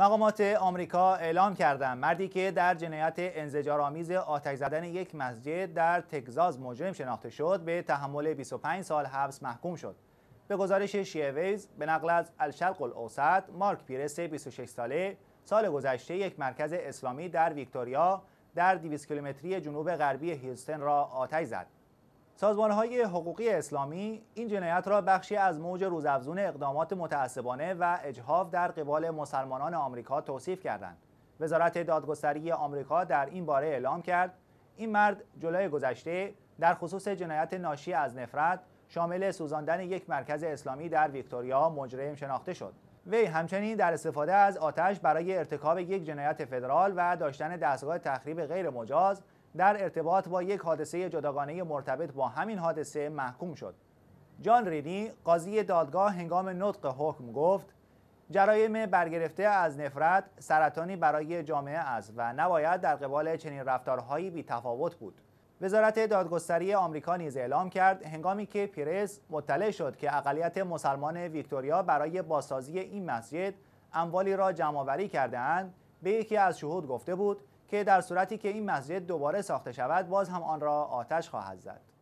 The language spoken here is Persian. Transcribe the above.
مقامات آمریکا اعلام کردند مردی که در جنایت انزجارآمیز آتش زدن یک مسجد در تگزاس مجرم شناخته شد به تحمل 25 سال حبس محکوم شد به گزارش شیویز به نقل از الشرق الاوسط مارک پیرس 26 ساله سال گذشته یک مرکز اسلامی در ویکتوریا در 200 کیلومتری جنوب غربی هیلستن را آتش زد سازمان های حقوقی اسلامی این جنایت را بخشی از موج روزافزون اقدامات متعصبانه و اجهاف در قبال مسلمانان آمریکا توصیف کردند. وزارت دادگستری آمریکا در این باره اعلام کرد این مرد جلای گذشته در خصوص جنایت ناشی از نفرت شامل سوزاندن یک مرکز اسلامی در ویکتوریا مجرم شناخته شد. وی همچنین در استفاده از آتش برای ارتکاب یک جنایت فدرال و داشتن دستگاه تخریب غیر مجاز در ارتباط با یک حادثه جداگانه مرتبط با همین حادثه محکوم شد جان رینی قاضی دادگاه هنگام نطق حکم گفت جرایم برگرفته از نفرت سرطانی برای جامعه است و نباید در قبال چنین رفتارهایی بی تفاوت بود وزارت دادگستری آمریکا نیز اعلام کرد هنگامی که پیرز مطلع شد که اقلیت مسلمان ویکتوریا برای بازسازی این مسجد اموالی را جمعآوری کردهاند به یکی از شهود گفته بود که در صورتی که این مسجد دوباره ساخته شود باز هم آن را آتش خواهد زد